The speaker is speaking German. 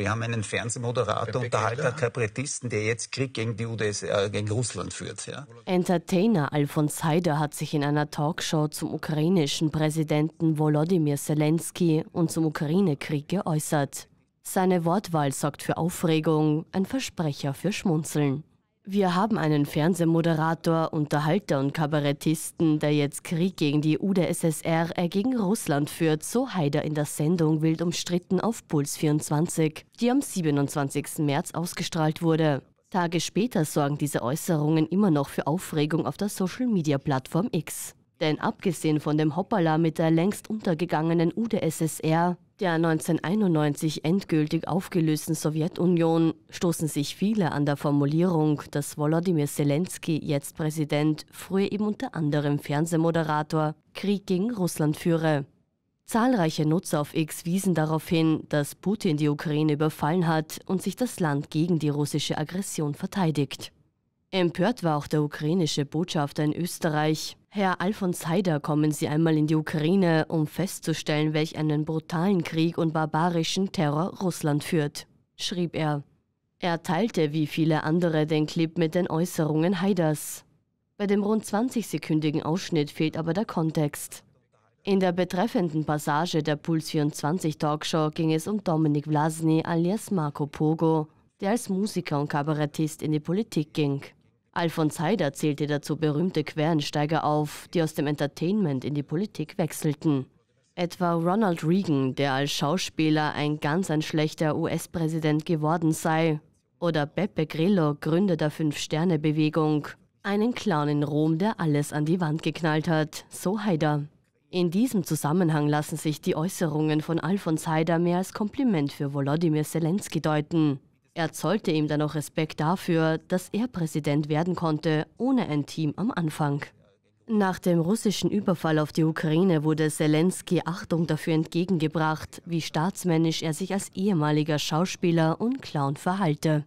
Wir haben einen Fernsehmoderator unterhalter Kabarettisten, der jetzt Krieg gegen die UdSR, äh, gegen Russland führt. Ja. Entertainer Alfons Haider hat sich in einer Talkshow zum ukrainischen Präsidenten Volodymyr Zelensky und zum Ukraine-Krieg geäußert. Seine Wortwahl sorgt für Aufregung, ein Versprecher für Schmunzeln. Wir haben einen Fernsehmoderator, Unterhalter und Kabarettisten, der jetzt Krieg gegen die UdSSR, er äh, gegen Russland führt, so Haider in der Sendung Wild umstritten auf Puls 24, die am 27. März ausgestrahlt wurde. Tage später sorgen diese Äußerungen immer noch für Aufregung auf der Social-Media-Plattform X. Denn abgesehen von dem Hoppala mit der längst untergegangenen UdSSR, der 1991 endgültig aufgelösten Sowjetunion, stoßen sich viele an der Formulierung, dass Volodymyr Zelensky, jetzt Präsident, früher eben unter anderem Fernsehmoderator, Krieg gegen Russland führe. Zahlreiche Nutzer auf X wiesen darauf hin, dass Putin die Ukraine überfallen hat und sich das Land gegen die russische Aggression verteidigt. Empört war auch der ukrainische Botschafter in Österreich, Herr Alfons Haider, kommen Sie einmal in die Ukraine, um festzustellen, welch einen brutalen Krieg und barbarischen Terror Russland führt, schrieb er. Er teilte wie viele andere den Clip mit den Äußerungen Haiders. Bei dem rund 20-sekündigen Ausschnitt fehlt aber der Kontext. In der betreffenden Passage der Puls24 Talkshow ging es um Dominik Vlasny alias Marco Pogo, der als Musiker und Kabarettist in die Politik ging. Alfons Haider zählte dazu berühmte Querensteiger auf, die aus dem Entertainment in die Politik wechselten. Etwa Ronald Reagan, der als Schauspieler ein ganz ein schlechter US-Präsident geworden sei. Oder Beppe Grillo, Gründer der Fünf-Sterne-Bewegung. Einen Clown in Rom, der alles an die Wand geknallt hat. So Haider. In diesem Zusammenhang lassen sich die Äußerungen von Alfons Haider mehr als Kompliment für Volodymyr Zelensky deuten. Er zollte ihm dann auch Respekt dafür, dass er Präsident werden konnte, ohne ein Team am Anfang. Nach dem russischen Überfall auf die Ukraine wurde Zelensky Achtung dafür entgegengebracht, wie staatsmännisch er sich als ehemaliger Schauspieler und Clown verhalte.